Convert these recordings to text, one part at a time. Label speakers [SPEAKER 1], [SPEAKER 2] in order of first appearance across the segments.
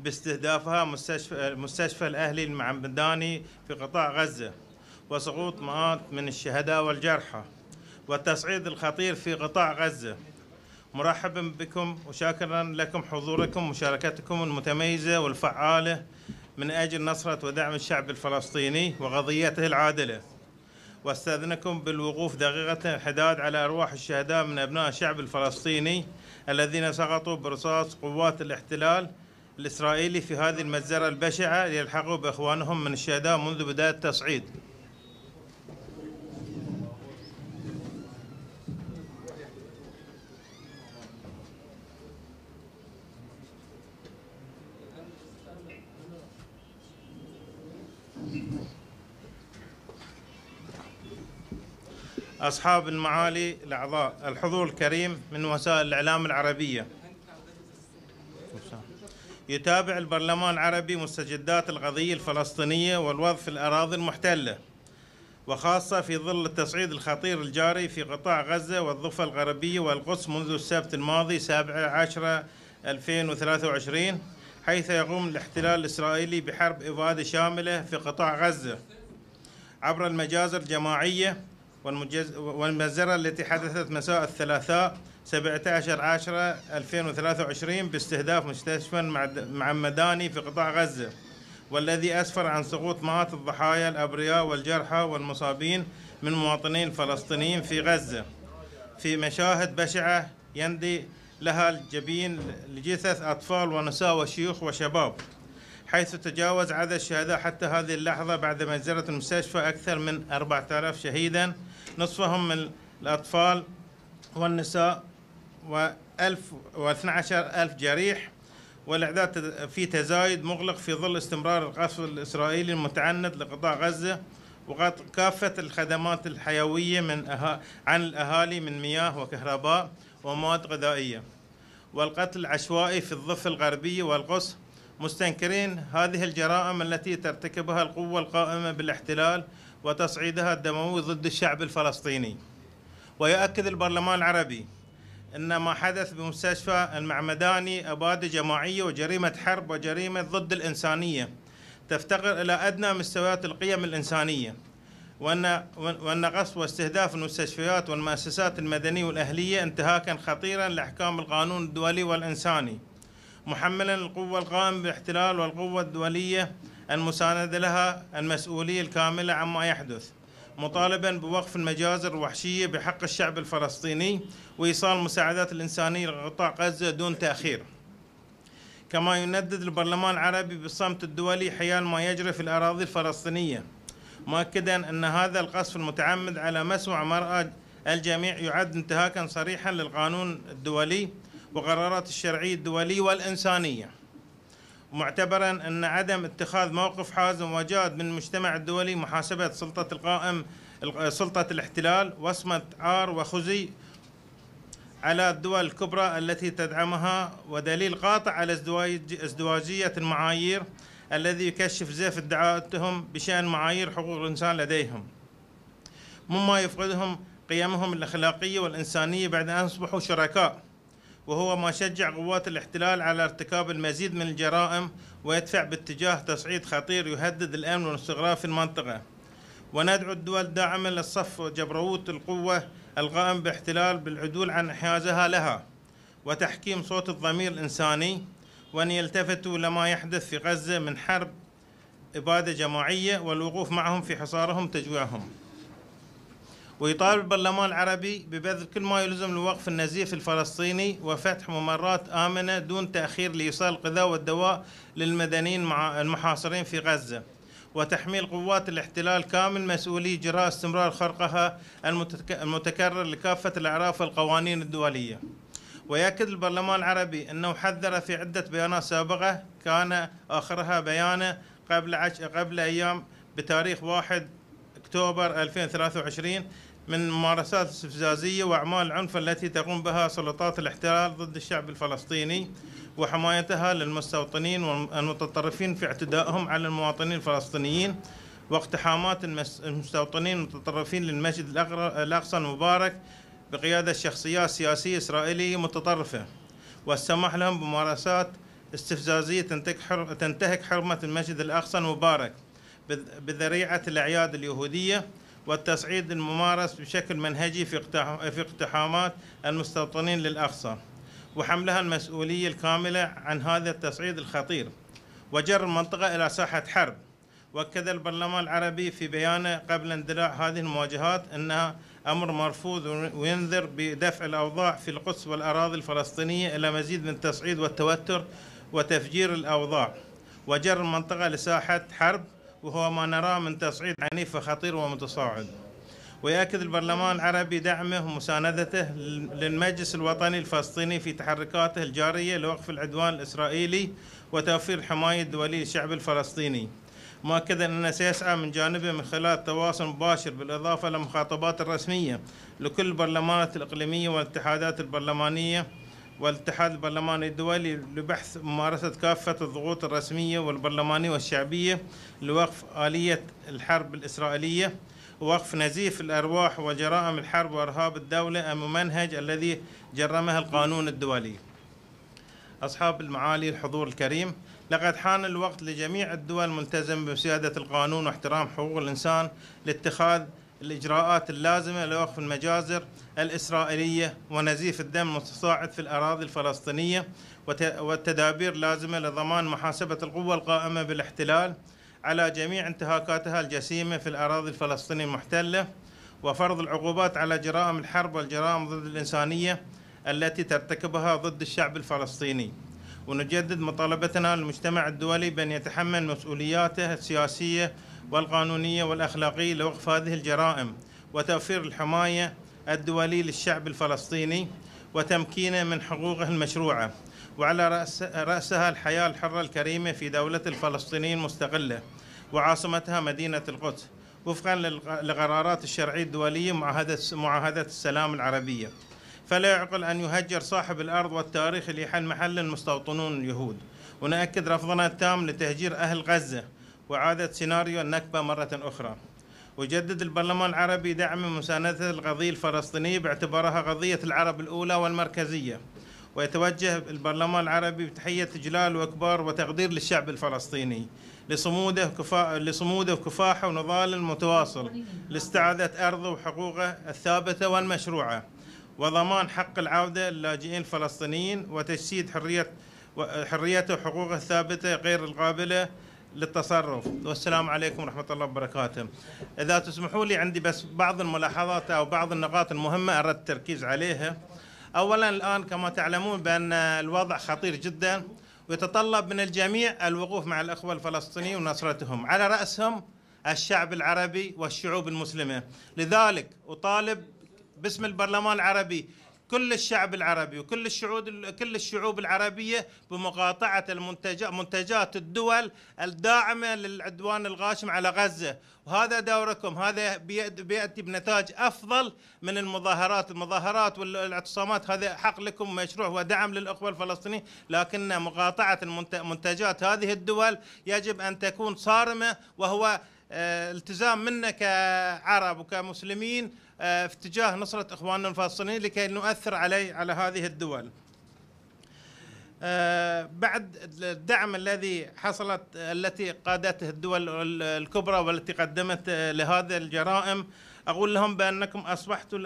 [SPEAKER 1] باستهدافها مستشفى المستشفى الأهلي المعمداني في قطاع غزة وسقوط مئات من الشهداء والجرحى والتصعيد الخطير في قطاع غزة مرحبا بكم وشاكرا لكم حضوركم ومشاركتكم المتميزة والفعالة من أجل نصرة ودعم الشعب الفلسطيني وقضيته العادلة واستاذنكم بالوقوف دقيقة حداد على أرواح الشهداء من أبناء الشعب الفلسطيني الذين سقطوا برصاص قوات الاحتلال الإسرائيلي في هذه المجزرة البشعة ليلحقوا بإخوانهم من الشهداء منذ بداية التصعيد أصحاب المعالي الأعضاء الحضور الكريم من وسائل الإعلام العربية يتابع البرلمان العربي مستجدات القضية الفلسطينية والوضع في الأراضي المحتلة وخاصة في ظل التصعيد الخطير الجاري في قطاع غزة والضفة الغربية والقدس منذ السبت الماضي 17 2023 حيث يقوم الاحتلال الإسرائيلي بحرب إبادة شاملة في قطاع غزة عبر المجازر الجماعية والمجزرة التي حدثت مساء الثلاثاء 17 10 2023 باستهداف مستشفى معمداني في قطاع غزة والذي أسفر عن سقوط مئات الضحايا الأبرياء والجرحى والمصابين من مواطنين فلسطينيين في غزة في مشاهد بشعة يندي لها الجبين لجثث أطفال ونساء وشيوخ وشباب حيث تجاوز عدد الشهداء حتى هذه اللحظة بعد مجزرة المستشفى أكثر من 4000 شهيداً نصفهم من الأطفال والنساء و واثنى ألف جريح والإعداد في تزايد مغلق في ظل استمرار القصف الإسرائيلي المتعند لقطاع غزة وغط كافة الخدمات الحيوية من عن الأهالي من مياه وكهرباء ومواد غذائية والقتل العشوائي في الضفة الغربية والقصف مستنكرين هذه الجرائم التي ترتكبها القوة القائمة بالاحتلال وتصعيدها الدموي ضد الشعب الفلسطيني ويؤكد البرلمان العربي أن ما حدث بمستشفى المعمداني أبادة جماعية وجريمة حرب وجريمة ضد الإنسانية تفتقر إلى أدنى مستويات القيم الإنسانية وأن وأن غصب واستهداف المستشفيات والمؤسسات المدنية والأهلية انتهاكا خطيرا لأحكام القانون الدولي والإنساني محملا القوة القائمة بالاحتلال والقوة الدولية المساندة لها المسؤولية الكاملة عما يحدث مطالبا بوقف المجازر الوحشية بحق الشعب الفلسطيني وإيصال المساعدات الإنسانية لقطاع غزة دون تأخير كما يندد البرلمان العربي بالصمت الدولي حيال ما يجري في الأراضي الفلسطينية مؤكدا أن هذا القصف المتعمد على مسوع مرأة الجميع يعد انتهاكا صريحا للقانون الدولي وقرارات الشرعية الدولية والإنسانية معتبرا أن عدم اتخاذ موقف حازم وجاد من المجتمع الدولي محاسبة سلطة القائم سلطة الاحتلال وصمة عار وخزي على الدول الكبرى التي تدعمها ودليل قاطع على ازدواجية المعايير الذي يكشف زيف ادعاءاتهم بشأن معايير حقوق الإنسان لديهم مما يفقدهم قيمهم الأخلاقية والإنسانية بعد أن أصبحوا شركاء وهو ما شجع قوات الاحتلال على ارتكاب المزيد من الجرائم ويدفع باتجاه تصعيد خطير يهدد الأمن والاستقرار في المنطقة وندعو الدول الداعمة للصف جبروت القوة القائم باحتلال بالعدول عن انحيازها لها وتحكيم صوت الضمير الإنساني وأن يلتفتوا لما يحدث في غزة من حرب إبادة جماعية والوقوف معهم في حصارهم تجويعهم ويطالب البرلمان العربي ببذل كل ما يلزم لوقف النزيف الفلسطيني وفتح ممرات آمنة دون تأخير لإيصال الغذاء والدواء للمدنيين المحاصرين في غزة وتحميل قوات الاحتلال كامل مسؤولي جراء استمرار خرقها المتكرر لكافة الأعراف والقوانين الدولية ويأكد البرلمان العربي أنه حذر في عدة بيانات سابقة كان آخرها بيانه قبل, قبل أيام بتاريخ 1 أكتوبر 2023 من ممارسات استفزازية وأعمال العنف التي تقوم بها سلطات الاحتلال ضد الشعب الفلسطيني وحمايتها للمستوطنين والمتطرفين في اعتدائهم على المواطنين الفلسطينيين واقتحامات المستوطنين المتطرفين للمسجد الأقصى المبارك بقيادة شخصيات سياسية إسرائيلية متطرفة والسماح لهم بممارسات استفزازية تنتهك حرمة المسجد الأقصى المبارك بذريعة الأعياد اليهودية والتصعيد الممارس بشكل منهجي في اقتحامات المستوطنين للأقصى وحملها المسؤولية الكاملة عن هذا التصعيد الخطير وجر المنطقة إلى ساحة حرب وأكد البرلمان العربي في بيانه قبل اندلاع هذه المواجهات أنها أمر مرفوض وينذر بدفع الأوضاع في القدس والأراضي الفلسطينية إلى مزيد من التصعيد والتوتر وتفجير الأوضاع وجر المنطقة لساحة حرب وهو ما نراه من تصعيد عنيف وخطير ومتصاعد ويأكد البرلمان العربي دعمه ومساندته للمجلس الوطني الفلسطيني في تحركاته الجارية لوقف العدوان الإسرائيلي وتوفير حماية دولية للشعب الفلسطيني مؤكدا أنه سيسعى من جانبه من خلال تواصل مباشر بالإضافة لمخاطبات الرسمية لكل البرلمانات الإقليمية والاتحادات البرلمانية والاتحاد البرلماني الدولي لبحث ممارسة كافة الضغوط الرسمية والبرلمانية والشعبية لوقف آلية الحرب الإسرائيلية ووقف نزيف الأرواح وجرائم الحرب وإرهاب الدولة الممنهج الذي جرمه القانون الدولي أصحاب المعالي الحضور الكريم لقد حان الوقت لجميع الدول الملتزمة بسيادة القانون واحترام حقوق الإنسان لاتخاذ الإجراءات اللازمة لوقف المجازر الإسرائيلية ونزيف الدم المتصاعد في الأراضي الفلسطينية والتدابير اللازمه لضمان محاسبة القوة القائمة بالاحتلال على جميع انتهاكاتها الجسيمة في الأراضي الفلسطينية المحتلة وفرض العقوبات على جرائم الحرب والجرائم ضد الإنسانية التي ترتكبها ضد الشعب الفلسطيني ونجدد مطالبتنا للمجتمع الدولي بأن يتحمل مسؤولياته السياسية والقانونية والأخلاقية لوقف هذه الجرائم وتوفير الحماية الدولي للشعب الفلسطيني وتمكينه من حقوقه المشروعة وعلى رأس رأسها الحياة الحرة الكريمة في دولة الفلسطينيين المستقلة وعاصمتها مدينة القدس وفقا لقرارات الشرعية الدولية معاهدة معاهدة السلام العربية فلا يعقل أن يهجر صاحب الأرض والتاريخ ليحل محل المستوطنون اليهود ونأكد رفضنا التام لتهجير أهل غزة وعادت سيناريو النكبة مرة أخرى وجدد البرلمان العربي دعم مساندة القضية الفلسطينية باعتبارها قضية العرب الأولى والمركزية ويتوجه البرلمان العربي بتحية إجلال وإكبار وتقدير للشعب الفلسطيني لصموده وكفا... لصموده وكفاحه ونضاله المتواصل لاستعادة أرضه وحقوقه الثابتة والمشروعة وضمان حق العودة للاجئين الفلسطينيين وتجسيد حرية حريته وحقوقه الثابتة غير القابلة للتصرف والسلام عليكم ورحمة الله وبركاته إذا تسمحوا لي عندي بس بعض الملاحظات أو بعض النقاط المهمة أردت التركيز عليها أولا الآن كما تعلمون بأن الوضع خطير جدا ويتطلب من الجميع الوقوف مع الأخوة الفلسطينيين ونصرتهم على رأسهم الشعب العربي والشعوب المسلمة لذلك أطالب باسم البرلمان العربي كل الشعب العربي وكل الشعوب كل الشعوب العربيه بمقاطعه المنتجات منتجات الدول الداعمه للعدوان الغاشم على غزه وهذا دوركم هذا بياتي بنتاج افضل من المظاهرات المظاهرات والاعتصامات هذا حق لكم مشروع ودعم للاخوه الفلسطينيين لكن مقاطعه المنتجات هذه الدول يجب ان تكون صارمه وهو آه، التزام منا كعرب وكمسلمين آه، في اتجاه نصرة إخواننا الفلسطينيين لكي نؤثر عليه على هذه الدول آه، بعد الدعم الذي حصلت التي قادته الدول الكبرى والتي قدمت لهذه الجرائم اقول لهم بانكم اصبحتوا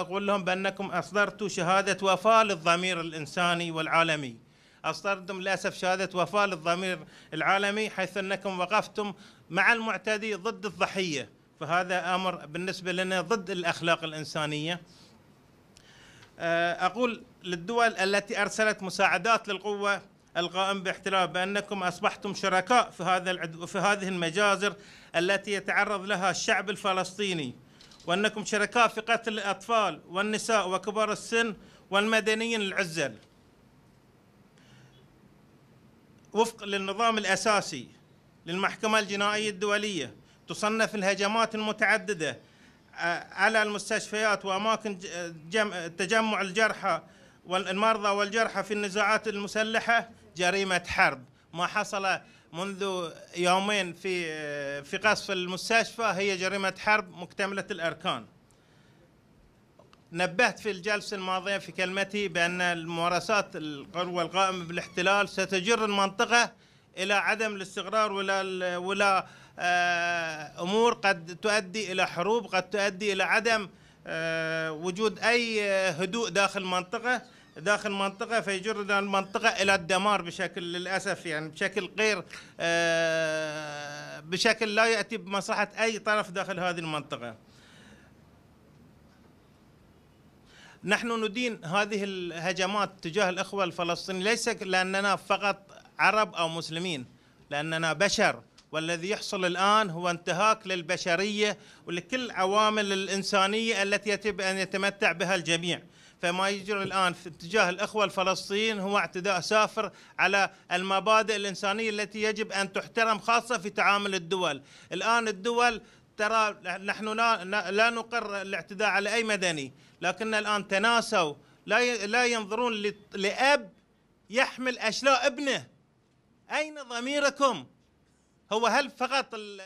[SPEAKER 1] اقول لهم بانكم اصدرتوا شهاده وفاه للضمير الانساني والعالمي اصدرتم للاسف شهاده وفاه للضمير العالمي حيث انكم وقفتم مع المعتدي ضد الضحيه فهذا امر بالنسبه لنا ضد الاخلاق الانسانيه آه، اقول للدول التي ارسلت مساعدات للقوه القائم باحتلال بانكم اصبحتم شركاء في هذا العدو في هذه المجازر التي يتعرض لها الشعب الفلسطيني وانكم شركاء في قتل الاطفال والنساء وكبار السن والمدنيين العزل وفق للنظام الاساسي للمحكمه الجنائيه الدوليه تصنف الهجمات المتعددة على المستشفيات وأماكن تجمع الجرحى والمرضى والجرحى في النزاعات المسلحة جريمة حرب ما حصل منذ يومين في في قصف المستشفى هي جريمة حرب مكتملة الأركان نبهت في الجلسة الماضية في كلمتي بأن الممارسات القوى القائمة بالاحتلال ستجر المنطقة الى عدم الاستقرار ولا ولا آه، امور قد تؤدي الى حروب قد تؤدي الى عدم آه، وجود اي آه، هدوء داخل المنطقه داخل المنطقه فيجر المنطقه الى الدمار بشكل للاسف يعني بشكل غير بشكل لا ياتي بمصلحه اي طرف داخل هذه المنطقه. نحن ندين هذه الهجمات تجاه الاخوه الفلسطينيين ليس لاننا فقط عرب أو مسلمين لأننا بشر والذي يحصل الآن هو انتهاك للبشرية ولكل عوامل الإنسانية التي يجب أن يتمتع بها الجميع فما يجري الآن في اتجاه الأخوة الفلسطينيين هو اعتداء سافر على المبادئ الإنسانية التي يجب أن تحترم خاصة في تعامل الدول الآن الدول ترى نحن لا, لا نقر الاعتداء على أي مدني لكن الآن تناسوا لا لا ينظرون لأب يحمل أشلاء ابنه أين ضميركم هو هل فقط